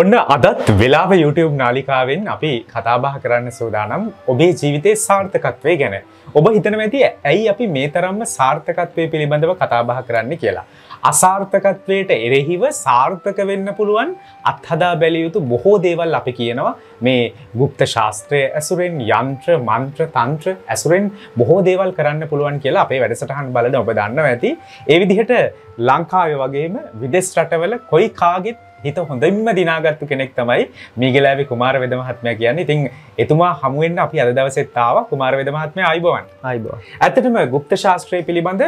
ඔන්න අදත් වෙලාව YouTube නාලිකාවෙන් අපි කතාබහ කරන්න සූදානම් ඔබේ ජීවිතයේ සාර්ථකත්වය ගැන. ඔබ හිතනව ඇති ඇයි අපි මේ තරම්ම සාර්ථකත්වය පිළිබඳව කතාබහ කරන්න කියලා. අසාර්ථකත්වයට එරෙහිව සාර්ථක වෙන්න පුළුවන් අත්හදා බැලිය යුතු බොහෝ දේවල් අපි කියනවා මේ ගුප්ත ශාස්ත්‍රය ඇසුරෙන් යන්ත්‍ර මන්ත්‍ර තන්ත්‍ර ඇසුරෙන් බොහෝ දේවල් කරන්න පුළුවන් කියලා අපේ වැඩසටහන් බලන ඔබ දන්නවා ඇති. ඒ විදිහට ලංකාවේ වගේම විදෙස් රටවල කොයි කාගෙත් හිත හොඳින්ම දිනාගත්තු කෙනෙක් තමයි මීගලෑවි කුමාර වෙදමහත්මය කියන්නේ ඉතින් එතුමා හමුවෙන්න්න අපි අද දවසෙත්තාව කුමාර වෙදමහත්මය අයිබවන් අයිබ ඇතටම ගුප්ත ශාස්ත්‍රය පිළිබඳ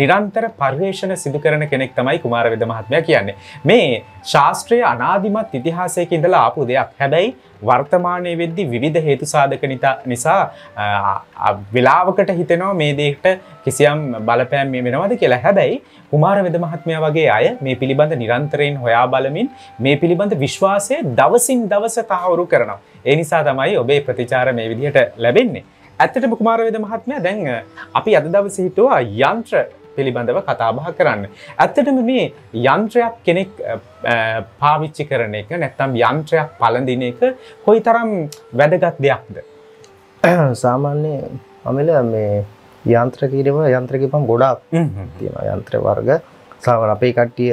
නිරන්තර පර්යේෂණ සිදුකරන කෙනෙක් තමයි කුමාර වෙදමහත්මය කියන්නේ මේ ශාස්ත්‍රය අනාධිමත් ඉතිහාසයක ඉඳලා ආපු දෙයක් හැබැයි වර්තමානය වෙද්දි විධ හේතු සාධක නිතා නිසා වෙලාවකට හිතනෝ මේ දේට කිසියම් බලපෑම් මේ වෙනවද කියලා හැබැයි කුමාර වෙද මහත්මය වගේ අය මේ පිළිබඳ නිරන්තරයෙන් හොයා බලමින් කරමින් මේ පිළිබඳ විශ්වාසය දවසින් දවස තහවුරු කරනවා. ඒ නිසා තමයි ඔබේ ප්‍රතිචාර මේ විදිහට ලැබෙන්නේ. ඇත්තටම කුමාරවේද මහත්මය දැන් අපි අද දවස හිටුවා යන්ත්‍ර පිළිබඳව කතාබහ කරන්න. ඇත්තටම මේ යන්ත්‍රයක් කෙනෙක් පාවිච්චි කරන එක නැත්තම් යන්ත්‍රයක් පලඳින එක කොයි තරම් වැදගත් දෙයක්ද. සාමාන්‍ය අමල මේ යන්ත්‍රකිරව යන්ත්‍රකිපම් ගොඩක් තියෙන යන්ත්‍ර වර්ග සාවර අපේ කට්ටිය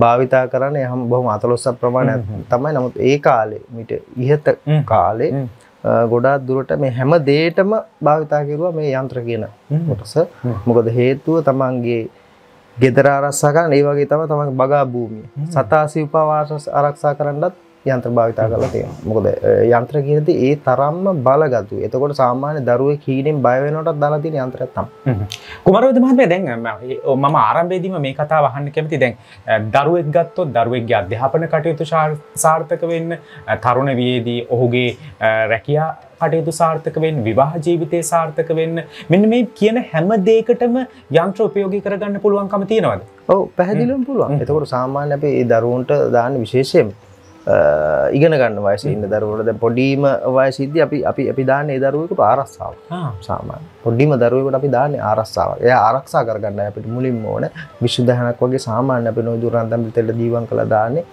භාවිතා කරන්න යහම බොහොම අතලොස්සක් ප්‍රමාණයක් තමයි නමුත් ඒ කාලේ මිට ඉහත කාලේ ගොඩාක් දුරට මේ හැම දෙයකම භාවිතා කෙරුවා මේ යන්ත්‍ර කියන කොටස. මොකද හේතුව තමන්ගේ ගෙදර ආරක්ෂා කරන්න ඒ වගේ තමයි තමන්ගේ බගා භූමිය. සතාසි උපවාස ආරක්ෂා කරන්නත් යන්ත්‍ර භාවිතා කරලා තියෙනවා. මොකද යන්ත්‍ර කියනදී ඒ තරම්ම බලගතු. එතකොට සාමාන්‍ය දරුවෙක් හීනෙන් බය වෙනකොටත් දාලා තියෙන යන්ත්‍රයක් තමයි. කුමාරවද මහත්මයා දැන් මම ආරම්භයේදීම මේ කතාව අහන්න කැමති. දැන් දරුවෙක් ගත්තොත් දරුවෙක්ගේ අධ්‍යාපන කටයුතු සාර්ථක වෙන්න තරුණ වියේදී ඔහුගේ රැකියා කටයුතු සාර්ථක වෙන් විවාහ ජීවිතය සාර්ථක වෙන්න මෙන්න මේ කියන හැම දෙයකටම යන්ත්‍ර උපයෝගී කරගන්න පුළුවන්කම තියෙනවද? ඔව් පැහැදිලිවම පුළුවන්. එතකොට සාමාන්‍ය අපි ඒ දරුවන්ට දාන්න විශේෂයෙන් ඉගෙන ගන්න වයසින්න දරුවට පොඩිම වයසිද්ධ අපි අපි අපි දාන්න දරුවකට ආරස්සාාව සාමාන් පොඩිම දරුවකට අපි දාන්නේ ආරස්සාාව එය ආරක්ෂා කරගන්න අපට මුලින් ඕන විශ්ුද්ධහනක් වගේ සාමාන්‍ය අපි නොදුරන්තම් තෙල්ල දීවන් කළ දාන්නේ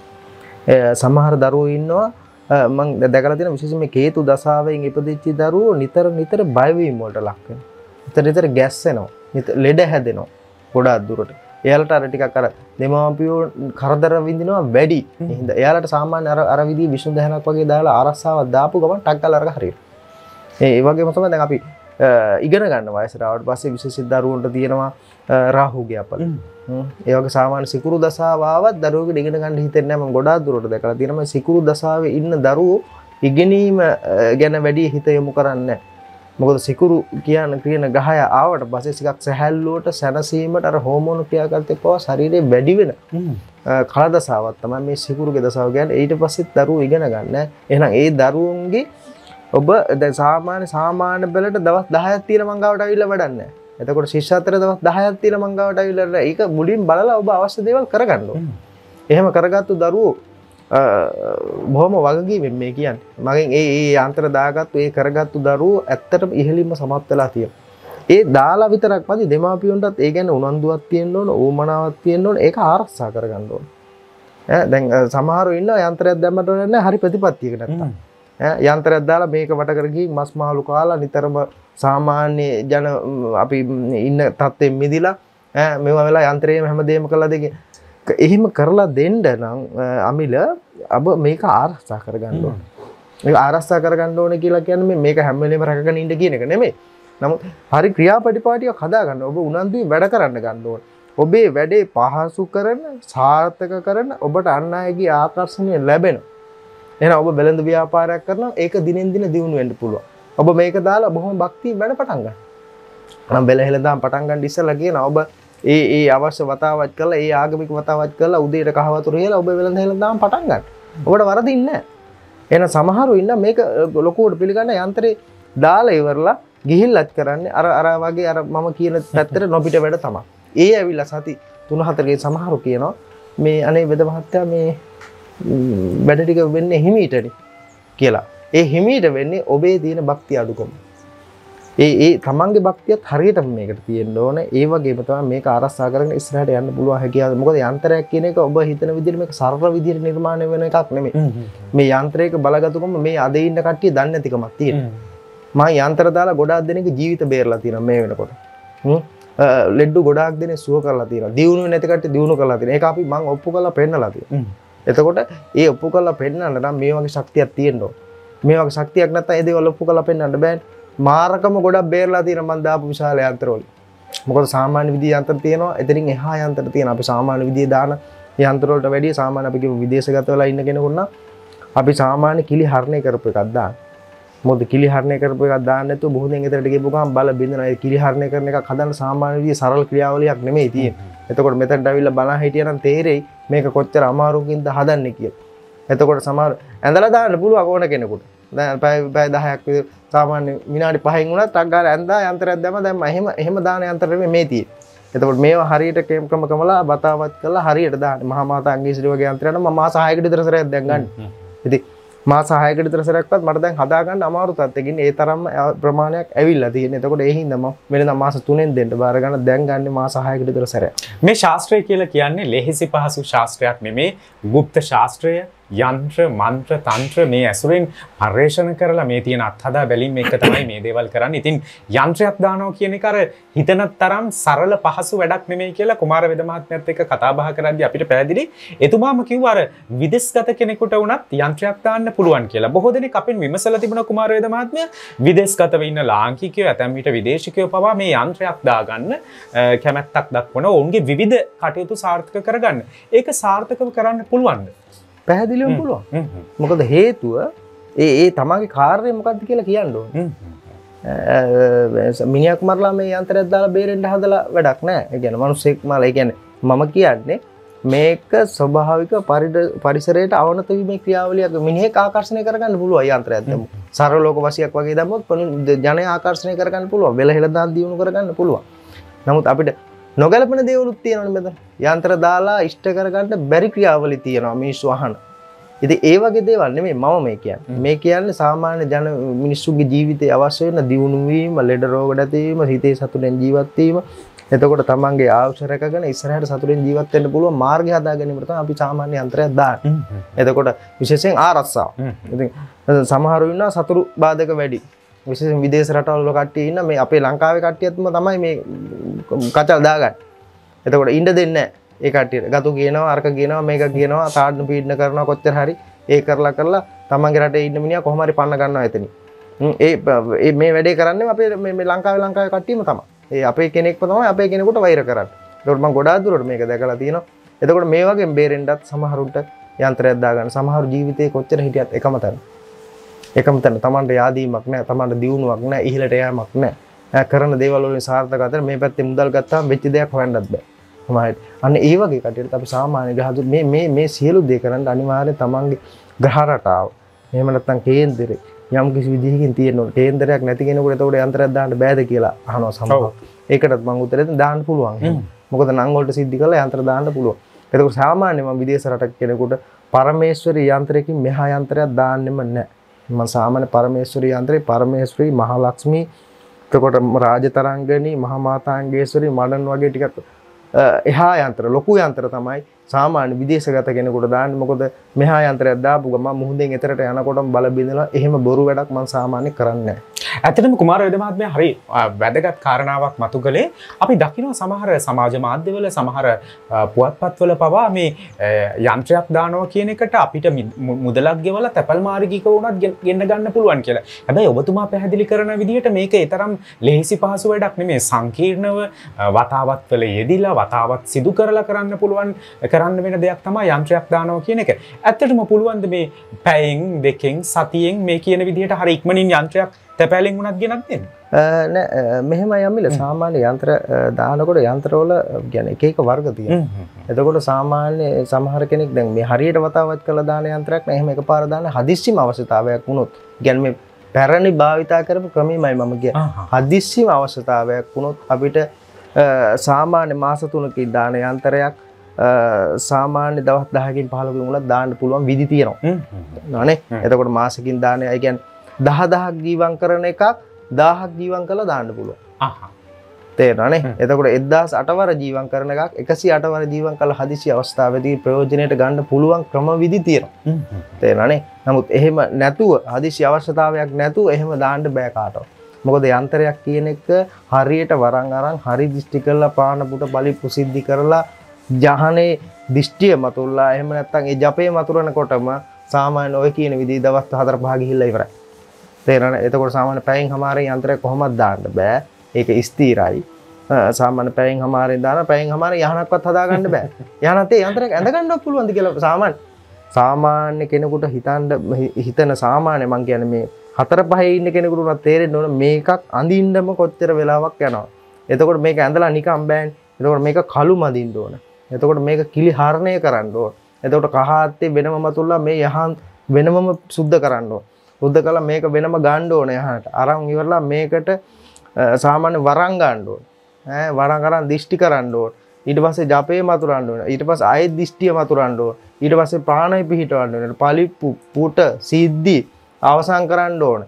සමහර දරුව ඉන්නවා මං දැකල තින විශෂම කේතු දසාාවෙන් ඉපදිච්චි දරුව නිතර නිතර බයවීමෝට ලක්වෙන. නිතර නිතර ගැස්සනවා ලෙඩ හැදෙනවා ගොඩා අදුරට එයාලට අරටික කර දෙමාපියෝ කරදර විඳනවා වැඩි හිද එයාලට සාමාන්‍ය අර අරවිදි විශ්ු දැනක් වගේ දාලා අරස්සාාව දාපු ගම ටක්කල් අරග හරි ඒ වගේ මතම දැන් අපි ඉගෙන ගන්න වයසරාවට පස්සේ විශ සිද්ධරුවන්ට තියෙනවා රාහුගේ අපල ඒක සාමාන සිකුරු දසාාවත් දරුව ඉගෙන ගන්න හිතනම ගොඩා දුරට දැකලා තිනම සිකුරු දසාාව ඉන්න දරුවෝ ඉගෙනීම ගැන වැඩි හිත යොමු කරන්න මොකද සිකුරු කියන කියන ගහය ආවට පසේ සිකක් සැහැල්ලුවට සැනසීමට අර හෝමෝනු ක්‍රියාකරතය පවා ශරීරයේ වැඩිවෙන කලදසාවත් තම මේ සිකුරුගෙ දසාව ගැන් ඊට පස්සෙත් දරුව ඉගෙන ගන්න එනම් ඒ දරුවන්ගේ ඔබ දැ සාමාන්‍ය සාමාන්‍ය බලට දවස් දහයක් තියෙන මංගාවට ඇවිල්ල වඩන්න එතකොට ශිෂ්ෂතර දවස් දහයක් තියෙන මංගාවට ඇවිල්ලට ඒක මුලින් බලලා ඔබ අවශ්‍ය දේවල් කරගන්න එහෙම කරගත්තු දරුවෝ බොහොම වගකීමෙන් මේ කියන්න මගින් ඒ ඒ අන්තර දාගත් ඒ කරගත්තු දරුව ඇත්තටම ඉහලින්ම සමත් වෙලා තියෙන ඒ දාලා විතරක් පදි දෙමාපියන්ටත් ඒ ගැන උනන්දුවක් තියෙන්න ඕන ඕමනාවක් තියෙන්න ඕන ඒක ආරක්ෂා කරගන්න ඕන දැන් සමහරු ඉන්න යන්ත්‍රයක් දැම්මට ඕනේ හරි ප්‍රතිපත්තියක නැත්තම් යන්ත්‍රයක් දාලා මේක වට කරගින් මස් මාළු කාලා නිතරම සාමාන්‍ය ජන අපි ඉන්න තත්ත්වෙන් මිදිලා මේවා වෙලා යන්ත්‍රයේම හැමදේම කළා දෙකේ එහෙම කරලා දෙන්ඩ නම් අමිල අබ මේක ආර්ස්ථා කරගන්න ඕන මේ ආරස්ථා කරගන්න ඕන කියලා කියන්න මේක හැම්මලේම රැකගෙන ඉට කියන එක නෙමේ නමුත් හරි ක්‍රියාපටිපාටිය කදාගන්න ඔබ උනන්දුව වැඩ කරන්න ගන්න ඕන ඔබේ වැඩේ පහසු කරන සාර්ථක කරන ඔබට අන්න අයගේ ආකර්ශණය ලැබෙන එන ඔබ බැලඳ ව්‍යාපාරයක් කරන ඒක දිනෙන් දින දියුණු වෙන්ඩ පුළුව ඔබ මේක දාලා බොහොම භක්ති වැඩ පටන්ගන්න නම් බෙලහෙළදාම් පටන්ගන්න ඉස්සල කියන ඔබ ඒ ඒ අවශ්‍ය වතාවත් කල ඒ ආගමික වතාවත් කල උදේට කහවතුර කියලා ඔබ වෙළඳ හෙළඳාම් පටන් ගන්න. ඔබට වරදින් නැහැ. එහෙනම් සමහරු ඉන්න මේක ලොකුවට පිළිගන්න යන්ත්‍රේ දාලා ඉවරලා ගිහිල්ලත් කරන්නේ අර අර වගේ අර මම කියන පැත්තට නොපිට වැඩ තමයි. ඒ ඇවිල්ලා සති 3 4 සමහරු කියනවා මේ අනේ වෙද මහත්තයා මේ වැඩ ටික වෙන්නේ හිමීටනේ කියලා. ඒ හිමීට වෙන්නේ ඔබේ දින භක්තිය අඩුකම. ඒ ඒ තමන්ගේ භක්තියත් හරියටම මේකට තියෙන්න ඕන ඒ වගේම තමයි මේක ආරස්සා කරගෙන ඉස්සරහට යන්න පුළුවන් හැකියාව. මොකද යන්ත්‍රයක් කියන එක ඔබ හිතන විදිහට මේක සරල විදිහට නිර්මාණය වෙන එකක් නෙමෙයි. මේ යන්ත්‍රයක බලගතුකම මේ අද ඉන්න කට්ටිය දන්නේ නැතිකමක් තියෙනවා. මම යන්ත්‍ර දාලා ගොඩාක් දෙනෙක් ජීවිත බේරලා තියෙනවා මේ වෙනකොට. ලෙඩ්ඩු ගොඩාක් දෙනෙක් සුව කරලා තියෙනවා. දියුණුව නැති කට්ටිය දියුණු කරලා තියෙනවා. ඒක අපි මම ඔප්පු කරලා පෙන්නලා තියෙනවා. එතකොට ඒ ඔප්පු කරලා පෙන්නන්න නම් මේ වගේ ශක්තියක් තියෙන්න ඕන. මේ වගේ ශක්තියක් නැත්නම් ඒ දේවල් ඔප්පු කරලා පෙන්නන්න බෑනේ. මාරකම ගොඩක් බේරලා තියෙන මන් දාපු විශාල යන්ත්‍රවල. මොකද සාමාන්‍ය විදිහේ යන්ත්‍ර තියෙනවා. එතනින් එහා යන්ත්‍ර තියෙන. අපි සාමාන්‍ය විදිහේ දාන යන්ත්‍ර වලට වැඩිය සාමාන්‍ය අපි කියමු විදේශගත වෙලා ඉන්න කෙනෙකුට නම් අපි සාමාන්‍ය කිලි හරණය කරපු එකක් දාන. මොකද කිලි හරණය කරපු එකක් දාන්න නැතුව බොහෝ දෙනෙක් එතනට ගිහපු ගමන් බල බින්දනවා. ඒ කිලි හරණය කරන එකක් හදන්න සාමාන්‍ය විදිහේ සරල ක්‍රියාවලියක් නෙමෙයි තියෙන්නේ. එතකොට මෙතනට අවිල්ලා බලන් හිටියනම් තේරෙයි මේක කොච්චර අමාරුකින්ද හදන්නේ කියලා. එතකොට සමහර ඇඳලා දාන්න පුළුවන් ඕන කෙනෙකුට. පැ දහයක් සාමාන්‍ය මිනාට පහන් වුණ තක්ගාර ඇන්දා යන්තරත් දැම දැම එහෙම එහෙම දාන අන්තරම මේතිී එතකට මේ හරියට කේම් ක්‍රම කමලා බතාවත් කල හරියට දා මහමතා අංගිසිරිවගේ අන්තරන මා සහයකට දරසර දැගන්න ඉති මා සහයකට දරසරක්ත් මටදැන් හදාගන්න අමාරු තත්කින් ඒ තරම් ප්‍රමාණයක් ඇවිල්ල තියෙන එතකොට එහිදම වෙන මාස තුනෙන් දෙට බාරගන්න දැන්ගන්න මා සහයකට දරසර මේ ශාස්ත්‍රය කියලා කියන්නේ ලෙහෙසි පහසු ශාස්ත්‍රයක් නෙමේ ගුප්ත ශාස්ත්‍රය යන්ත්‍ර මන්ත්‍ර තන්ත්‍ර මේ ඇසුරෙන් පර්යේෂණ කරලා මේ තියෙන අත්හදා බැලින් එක තමයි මේ දේවල් කරන්න ඉතින් යන්ත්‍රයක් දානෝ කියන කර හිතන තරම් සරල පහසු වැඩක් නෙමේ කියලා කුමාර වෙදමහත්මයත් එක කතාබහ කරද්දි අපිට පැහැදිලි එතුමාම කිව්වාර විදෙස්ගත කෙනෙකුට වුණත් යන්ත්‍රයක් දාන්න පුළුවන් කියලා බොහෝ දෙනෙක් අපෙන් විමසලා තිබුණ කුමාර වෙදමහත්මය විදෙස්ගතව ඉන්න ලාංකිකයෝ ඇතැම් විට විදේශිකයෝ පවා මේ යන්ත්‍රයක් දාගන්න කැමැත්තක් දක්වන ඔවුන්ගේ විවිධ කටයුතු සාර්ථක කරගන්න ඒක සාර්ථකව කරන්න පුළුවන්ද පැහැදිලිව පුළුවන් මොකද හේතුව ඒ තමගේ කාර්ය මොකක්ද කියලා කියන්නඩුව මිනික් මරලා මේ අන්තරද්දාල බේරෙන්ට හදලා වැඩක් නෑ ගැන මනුසෙක් මල ගැන මම කියන්නේ මේක ස්වභාවික පරිඩ පරිසරයට අවනතවීමේ ක්‍රියාවලියක මිනිහ ආකර්ශණය කරගන්න පුළුව අයන්ත්‍ර ඇත්තම සරලෝක වසියක් වගේ දමොත් පන ජන ආකර්ශණය කරගන්න පුළුව වෙල හෙළදා දියුණු කරගන්න පුළුව නමුත් අපිට නොගැලපන දේවලුත් තියෙනන මෙද යන්ත්‍ර දාලා ඉෂ්ට කරගන්නට බැරි ක්‍රියාවලි තියෙනවා මිනිස් වහන ඉති ඒවගේ දේවල්න්නේ මේ මම මේ කියන්න මේ කියන්න සාමාන්‍ය ජන මිනිස්සුගේ ජීවිතය අවශ්‍ය වන දියුණුවීම ලෙඩ රෝගඩතීම හිතේ සතුරෙන් ජීවත්වීම එතකොට තමන්ගේ ආවශරකගෙන ඉස්සරහට සතුරෙන් ජීවත්තෙන්ට පුළුව මාර්ග හදා ගැනීමට අපි සාමාන්‍ය අන්තරයක් දාන්න එතකොට විශේෂයෙන් ආරස්සාාව ඉති සමහරුන්නා සතුරු බාධක වැඩි විශේෂ විදේශ රටවල් වල කට්ටිය ඉන්න මේ අපේ ලංකාවේ කට්ටියත්ම තමයි මේ කචල් දාගන්නේ එතකොට ඉන්න දෙන්නේ නැහැ ඒ කට්ටියට ගතු කියනවා අරක කියනවා මේක කියනවා සාඩන පීඩන කරනවා කොච්චර හරි ඒ කරලා කරලා තමන්ගේ රටේ ඉන්න මිනිහා කොහොම හරි පන්න ගන්නවා එතනින් ඒ මේ වැඩේ කරන්න අපේ මේ ලංකාව ලංකාව කට්ටීම තම ඒ අපේ කෙනෙක් තමයි අපේ කෙනෙකුට වෛර කරන්න ොටම ගොඩාදුරට මේක දැකලා තියෙන එතකොට මේ වගේ බේරෙන්ඩත් සමහරුන්ට යන්ත්‍රයද්දාගන්න සමහරු ජීවිතය කොච්චර හිටියත් එකමතන්න එකම තැන තමන්ට යාදීමක් නෑ තමන්ට දියුණුවක් නෑ ඉහලට යෑමක් නෑ කරන දේවල්ලින් සාර්ථකතර මේ පැත්තේ මුදල් ගත්තා වෙච්ච දෙයක් හොයන්නත් බෑ හමයි අන්න ඒ වගේ කටයුතු අපි සාමාන්‍ය ගහතු මේ මේ මේ සියලු දේ කරන්න අනිවාර්යෙන් තමන්ගේ ග්‍රහ රටාව එහෙම නැත්නම් කේන්දරේ යම් කිසි විදිහකින් තියෙනවා කේන්දරයක් නැති කෙනෙකුට එතකොට යන්ත්‍රයක් දාන්න බෑද කියලා අහනවා සමහරව ඒකටත් මම උත්තරේ දාන්න පුළුවන් මොකද නම් වලට සිද්ධ කළා යන්ත්‍ර දාන්න පුළුවන් එතකොට සාමාන්‍යයෙන් මම විදේශ රටක කෙනෙකුට පරමේශ්වරී යන්ත්‍රයකින් මෙහා යන්ත්‍රයක් දාන්නෙම නැහැ මම සාමාන්‍ය පරමේශ්වරී යන්ත්‍රේ පරමේශ්වරී මහලක්ෂ්මී එතකොට රාජතරංගනී මහමාතාංගේශ්වරී මඩන් වගේ ටිකක් එහා යන්ත්‍ර ලොකු යන්ත්‍ර තමයි සාමාන්‍ය විදේශගත කෙනෙකුට දාන්න මොකද මෙහා යන්ත්‍රයක් දාපු ගමන් මුහුදෙන් එතරට යනකොටම බල බිඳලා එහෙම බොරු වැඩක් මම සාමාන්‍ය කරන්නේ නැහැ. ඇත්තටම කුමාර වේද මහත්මයා හරි වැදගත් කාරණාවක් මතු කළේ අපි දකිනවා සමහර සමාජ මාධ්‍යවල සමහර පුවත්පත්වල පවා මේ යන්ත්‍රයක් දානවා කියන එකට අපිට මුදලක් ගෙවලා තැපල් මාර්ගික වුණත් ගෙන්න ගන්න පුළුවන් කියලා. හැබැයි ඔබතුමා පැහැදිලි කරන විදිහට මේක ඊතරම් ලේසි පහසු වැඩක් නෙමේ සංකීර්ණව වතාවත් වල යෙදිලා වතාවත් සිදු කරලා කරන්න පුළුවන් කරන්න වෙන දෙයක් තමයි යන්ත්‍රයක් දානවා කියන එක. ඇත්තටම පුළුවන්ද මේ පැයින් දෙකෙන් සතියෙන් මේ කියන විදිහට හරි ඉක්මනින් යන්ත්‍රයක් තැපැලෙන් වුණත් ගෙනත් දෙන්න මෙහෙම යම්මිල සාමාන්‍ය යන්ත්‍ර දානකොට යන්ත්‍රවල ගැන එක එක වර්ග තියෙනවා. එතකොට සාමාන්‍ය සමහර කෙනෙක් දැන් මේ හරියට වතාවත් කළ දාන යන්ත්‍රයක් නෑ එහෙම එකපාර දාන්න හදිස්සිම අවශ්‍යතාවයක් වුණොත්. يعني මේ පැරණි භාවිතා කරපු ක්‍රමෙමයි මම කියන්නේ. හදිස්සිම අවශ්‍යතාවයක් වුණොත් අපිට සාමාන්‍ය මාස තුනකින් දාන යන්ත්‍රයක් සාමාන්‍ය දවස් දහකින් පහලක මුලත් දාන්න පුළුවන් විදි තියෙනවා නේ එතකොට මාසකින් දානය ඇගැන් දහදහක් ජීවන් කරන එකක් දාහක් ජීවන් කළ දාන්න පුළුව තේරනේ එතකොට එදදාස් අටවර ජීවන් කරන එකක් එකසි අටවර ජීවන් කළ හදිසි අවස්ථාවදී ප්‍රයෝජනයට ගණඩ පුළුවන් ක්‍රම විදි තියෙන තේරනේ නමුත් එහෙම නැතුව හදිසි අවශ්‍යතාවයක් නැතු එහෙම දාණ්ඩ බෑකාටව මොකද යන්තරයක් කියන එක හරියට වරං අරන් හරි දිිෂ්ටි කරලා පානපුට බලි පුසිද්ධි කරලා ජහනේ දිෂ්ටිය මතුල්ලා එහම නැත්තන් ඒ ජපේ මතුරන කොටම සාමාන්‍ය ඔය කියන විදි දවස් හතර පහගිහිල්ල ඉවර තේරන එතකොට සාමාන පැයින් හමාරේ යන්ත්‍රය කොහොමත් දාන්න බෑ ඒක ස්තීරයි සාමන පැයින් හමාරේ දාන පැයින් හමාර යහනක්වත් හදාගන්න බෑ යනතේ යන්ත්‍රක ඇඳගන්න පුළුවන්ද කියල සාමාන් සාමාන්‍ය කෙනෙකුට හිතන්ඩ හිතන සාමාන්‍ය මං කියන මේ හතර පහඉන්න කෙනෙකුටුනත් තේරෙන් ඕන මේකක් අඳින්ඩම කොච්චර වෙලාවක් යනවා එතකොට මේක ඇඳලා නිකම් බෑන් එතකොට මේක කළු මදින්ට ඕන එතකොට මේක කිලි හරණය කරන්න ඕන. එතකොට කහාත්තේ වෙනම මතුල්ලා මේ යහන් වෙනමම සුද්ධ කරන්න ඕන. සුද්ධ කළා මේක වෙනම ගන්න ඕන යහනට. අරන් ඉවරලා මේකට සාමාන්‍ය වරන් ගන්න ඕන. ඈ වරන් කරන් දිෂ්ටි කරන්න ඕන. ඊට පස්සේ ජපේ මතුරන්න ඕන. ඊට පස්සේ ආයෙත් දිෂ්ටිය මතුරන්න ඕන. ඊට පස්සේ ප්‍රාණය පිහිටවන්න ඕන. පලිප්පු පුට සිද්ධි අවසන් කරන්න ඕන.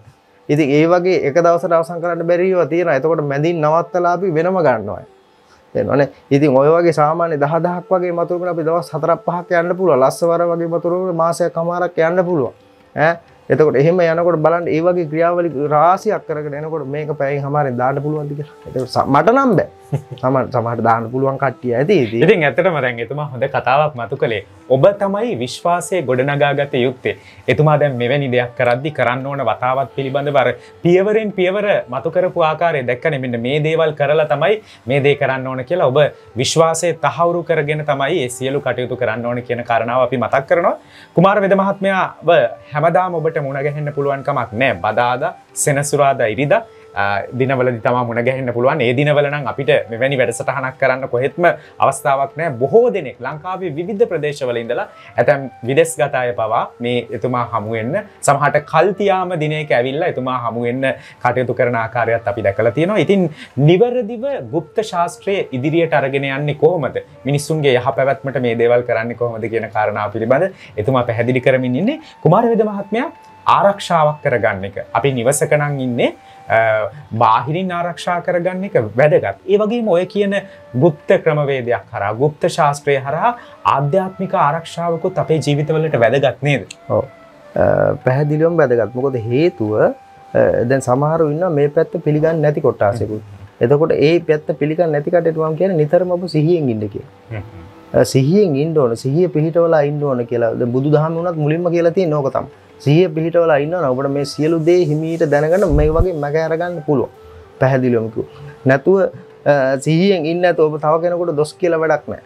ඉතින් ඒ වගේ එක දවසට අවසන් කරන්න බැරිව තියෙනවා. එතකොට මැදින් නවත්තලා අපි වෙනම ගන්නවා. එනවනේ. ඉතින් ඔය වගේ සාමාන්‍ය 10000ක් වගේ මතුරුකට අපි දවස් 4ක් 5ක් යන්න පුළුවන්. ලස්සවර වගේ මතුරුකට මාසයක් අමාරක් යන්න පුළුවන්. ඈ එතකොට එහෙම යනකොට බලන්න ඒ වගේ ක්‍රියාවලි රාශියක් කරගෙන එනකොට මේක පැයෙන් හමාරෙන් දාන්න පුළුවන්ද කියලා. එතකොට මට නම් බෑ. තම තමට දාන පුළුවන් කට්ටිය ඇති ඉතින් ඇතටම රැන් එතුමා හොඳ කතාවක් මතු කළේ ඔබ තමයි විශ්වාසය ගොඩනගාගත යුත්තේ එතුමා දැන් මෙවැනි දෙයක් කරද්දි කරන්න ඕන වතාවත් පිළිබඳ වර පියවරෙන් පියවර මතුකරපු ආකාරය දැක්කන මෙට මේ දේවල් කරලා තමයි මේ දේ කරන්න ඕන කියලා ඔබ විශ්වාසය තහවුරු කරගෙන තමයි ඒ සියලු කටයුතු කරන්න ඕන කියන කරණාව අපි මතක් කරනවා කුමාර වෙද මහත්මයා හැමදාම ඔබට මුණගැහෙන්න පුළුවන්කමක් නෑ බදාද සෙනසුරාදා ඉරිදා දිනවලදි තම මුණ ගැහන්න පුළුවන් ඒ දිනවලනම් අපිට මෙවැනි වැඩසටහනක් කරන්න කොහෙත්ම අවස්ථාවක් නෑ බොහෝ දෙනෙක් ලංකාවේ විධ ප්‍රදේශවලින්දලා ඇතැම් විදෙස් ගතාය පවා මේ එතුමා හමුවෙන්න සමහට කල්තියාම දිනයක ඇවිල්ලා එතුමා හමුවෙන්න කටයුතු කරන ආකාරයත් අපි දැකලා තියෙනවා ඉතින් නිවැරදිව ගුප්ත ශාස්ත්‍රය ඉදිරියට අරගෙන යන්නේ කොහොමද මිනිස්සුන්ගේ යහ පැවැත්මට මේ දේවල් කරන්න කොහොමද කියන කාරණා පිළිබඳ එතුමා පැහැදිලි කරමින් ඉන්නේ කුමාරවිද මහත්මයා ආරක්ෂාවක් කරගන්න එක අපි නිවසකනං ඉන්නේ බාහිරින් ආරක්ෂා කරගන්න එක වැඩගත්. ඒ වගේම ඔය කියන ගුප්ත ක්‍රමවේදයක් හරා ගුප්ත ශාස්ත්‍රය හරහා ආධ්‍යාත්මික ආරක්ෂාවකුත් අපේ ජීවිතවලට වැදගත් නේද. පැහැදිලිවම් වැදගත් මොකොද හේතුව දැන් සමහරු ඉන්න මේ පැත්ත පිළිගන්න නැති කොට්ටාසෙකුත්. එතකොට ඒ පැත්ත පිළිගන්න නැති කටට මම කියන්නේ නිතරම ඔබ සිහියෙන් ඉන්න කියලා. සිහියෙන් ඉන්න ඕන, සිහිය පිහිටවලා ඉන්න ඕන කියලා. දැන් බුදුදහම වුණත් මුලින්ම කියලා තියෙන ඕක තමයි. සිය පිහිටවලා ඉන්න ඔබට මේ සියලු දේ හිමීට දැනගන්න මේ වගේ මැකෑරගන්න පුළුව පැහැදිලියොමකු නැතුව සිහියෙන් ඉන්න ඔබ තව කෙනකොට දොස් කියල වැඩක් නෑ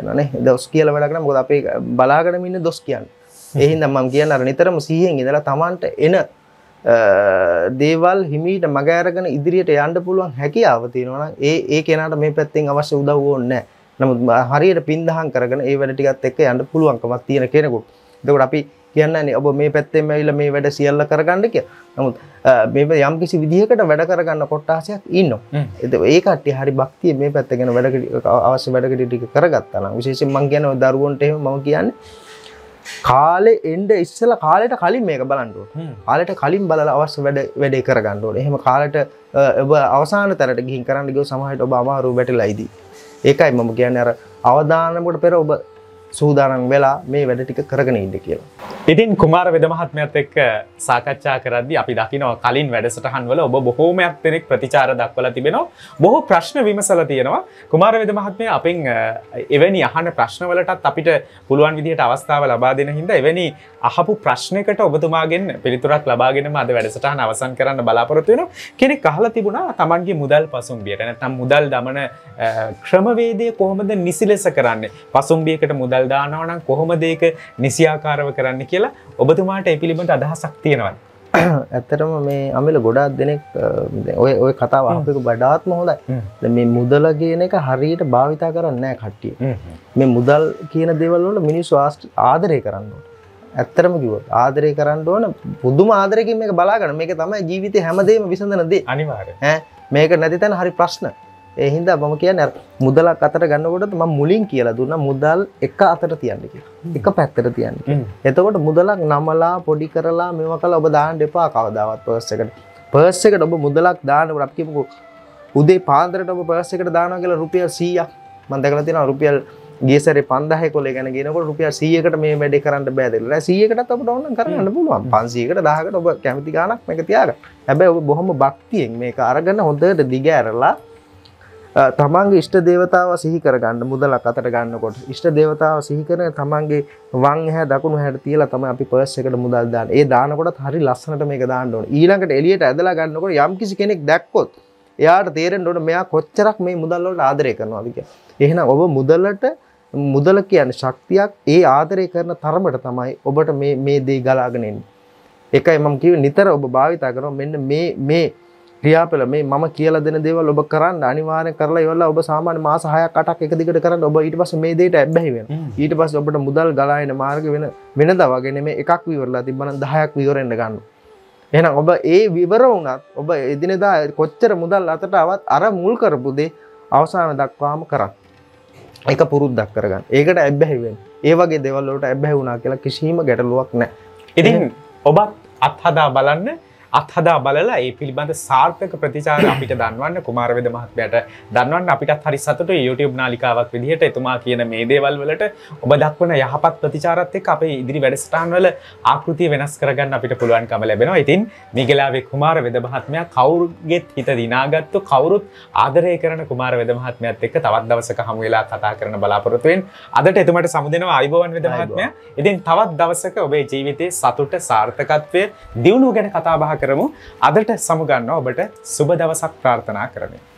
එනනේ දොස් කියල වැඩක්න මොද අපේ බලාගනම ඉන්න දොස් කියන්න එහින්ද මං කියන්න අර නිතරම සිහියෙන් ඉඳලා තමන්ට එන දේවල් හිමීට මගෑරගෙන ඉදිරියට යන්න පුළුවන් හැකියාව තියෙනවනම් ඒ ඒ කෙනාට මේ පැත්තෙන් අවශ්‍ය උදව් ඕනේ නැහැ. නමුත් හරියට පින්දහම් කරගෙන ඒ වැඩ ටිකත් එක්ක යන්න පුළුවන්කමක් තියෙන කෙනෙකුට. එතකොට අපි කියන්නේ ඔබ මේ පැත්තෙන් ඇවිල්ලා මේ වැඩ සියල්ල කරගන්න කියලා. නමුත් මේ යම් කිසි විදිහකට වැඩ කරගන්න කොට්ටාසයක් ඉන්නවා. ඒ කට්ටිය හරි භක්තිය මේ පැත්ත ගැන වැඩ අවශ්‍ය වැඩ ටික කරගත්තා නම් විශේෂයෙන් මම කියන්නේ දරුවන්ට එහෙම මම කියන්නේ කාලේ එන්ඩ ඉස්සල කාලට කලින් මේක බලන්නුව කාලට කලින් බල අවස් වැඩ වැඩේ කරගන්නඩුවට එහෙම කාලට ඔබ අවසාන තැරට ගිහින් කරන්න ගව සමහට ඔබ අමාරු වැට ලයිදී ඒකයි මම කියන්න අර අවධානමට පෙර ඔබ සූදානම් වෙලා මේ වැඩ ටික කරගෙන ඉන්න කියලා. ඉතින් කුමාර වෙදමහත්මයත් එක්ක සාකච්ඡා කරදදි අපි දකිනව කලින් වැඩසටහන් වල ඔබ බොහෝමයක් දෙනෙක් ප්‍රතිචාර දක්වල තිබෙනවා බොහෝ ප්‍රශ්න විමසල තියෙනවා කුමාර වෙදමහත්මය අපෙන් එවැනි අහන ප්‍රශ්නවලටත් අපිට පුළුවන් විදිහට අවස්ථාව ලබා දෙන හිද එවැනි අහපු ප්‍රශ්නකට ඔබතුමාගෙන් පිළිතුරක් ලබාගෙනම අද වැඩසටහන අවසන් කරන්න බලාපොරොත්තුවෙන කෙනෙක් කහල තිබුණා තමන්ගේ මුදල් පසුම්බියට නැතම් මුදල් දමන ක්‍රමවේදය කොහොමද නිසිලෙස කරන්න පසුම්බියකට මුදල් දේවල් දානවනම් කොහොමදේක නිසියාකාරව කරන්න කියලා ඔබතුමාට එපිළිබඳ අදහසක් තියෙනවයි. ඇත්තටම මේ අමිල ගොඩාත් දෙනෙක් ඔය ඔය කතාව අපික බඩාත්ම හොඳයි මේ මුදල කියන එක හරියට භාවිතා කරන්න කට්ටිය මේ මුදල් කියන දෙවල්ලට මිනිස්සු ආදරය කරන්න ඇත්තරම කිවත් ආදරය කරන්න ඕන පුදුම ආදරයකින් මේ බලාගන්න මේක තමයි ජීවිත හැමදේම විසඳනදේ අනිවාර මේක නැතිතැන හරි ප්‍රශ්න එහින්ද මම කියන මුදලක් අතට ගන්නකොට ම මුලින් කියලා දුන්න මුදල් එක අතට තියන්න එක පැත්තර තියන්න එතකොට මුදලක් නමලා පොඩි කරලා මෙම කල ඔබ දාන්න එපා කවදාවත් පස්සකට පර්ස එකට ඔබ මුදලක් දාන රක්කිපුකු උදේ පාන්දරට ඔබ පර්ස එකට දාන කියලා රුපියල් සීයක් මන්දකල තින රුපියල් ගේසර පන්දහ කොල ගැන ගෙනකොට රුපිය සියකට මේ වැඩ කරන්න බෑදල සියකට අපට ඔන්න කරන්න පුළුවන් පන්සීකට දාහකට ඔබ කැමති ගානක් මැක තියාග හැබැ ඔබ බොහොම භක්තියෙන් මේ අරගන්න හොඳට දිග ඇරලා තමන්ගේ ඉෂ්ට දේවතාව සිහිකරගන්න මුදලක් අතට ගන්නකොට ඉෂ්ට දේවතාව සිහිකරන තමන්ගේ වං හැ දකුණු හැට තියලා තම අපි පර්ස් එකට මුදල් දාන්න ඒ දානකොටත් හරි ලස්සනට මේක දාන්න ඕන ඊළඟට එළියට ඇදලා ගන්නකොට යම්කිසි කෙනෙක් දැක්කොත් එයාට තේරෙන්න ඕන මෙයා කොච්චරක් මේ මුදල් වලට ආදරය කරනවාද කියලා. එහෙනම් ඔබ මුදලට මුදල කියන්නේ ශක්තියක් ඒ ආදරය කරන තරමට තමයි ඔබට මේ මේ දේ ගලාගෙන එන්නේ. එකයි මම කියුවේ නිතර ඔබ භාවිතා කරනවා මෙන්න මේ මේ ක්‍රියාපල මේ මම කියලා දෙන දේවල් ඔබ කරන්න අනිවාර්යෙන් කරලා ඉවරලා ඔබ සාමාන්‍ය මාස 6ක් 8ක් එක දිගට කරන්න ඔබ ඊට පස්සේ මේ දෙයට ඇබ්බැහි වෙනවා. ඊට පස්සේ ඔබට මුදල් ගලා එන මාර්ග වෙන වෙනදා වගේ නෙමෙයි එකක් විවරලා තිබ්බනම් 10ක් විවරෙන්න ගන්නවා. එහෙනම් ඔබ ඒ විවර වුණත් ඔබ එදිනෙදා කොච්චර මුදල් අතට ආවත් අර මුල් කරපු දේ අවසාන දක්වාම කරන්න. ඒක පුරුද්දක් කරගන්න. ඒකට ඇබ්බැහි වෙන්න. ඒ වගේ දේවල් වලට ඇබ්බැහි වුණා කියලා කිසිම ගැටලුවක් නැහැ. ඉතින් ඔබත් අත්හදා බලන්න අත්හදා බලලා ඒ පිළිබඳ සාර්ථක ප්‍රතිචාර අපිට දන්වන්න කුමාරවෙද මහත්මයට දන්වන්න අපිටත් හරි සතුට YouTube නාලිකාවක් විදිහට එතුමා කියන මේ දේවල් වලට ඔබ දක්වන යහපත් ප්‍රතිචාරත් එක්ක අපේ ඉදිරි වැඩසටහන්වල ආකෘතිය වෙනස් කරගන්න අපිට පුළුවන්කම ලැබෙනවා. ඉතින් මේ ගලාවේ කුමාර වෙද මහත්මයා කවුරුගෙත් හිත දිනාගත්තු කවුරුත් ආදරය කරන කුමාර වෙද මහත්මයාත් එක්ක තවත් දවසක හමු වෙලා කතා කරන බලාපොරොත්තුවෙන් අදට එතුමට සමුදෙනවා අයිබෝවන් වෙද මහත්මයා. ඉතින් තවත් දවසක ඔබේ ජීවිතයේ සතුට සාර්ථකත්වය දියුණුව ගැන කතා බහ කරමු අදට සමුගන්න ඔබට සුබ දවසක් ප්‍රාර්ථනා කරමින්.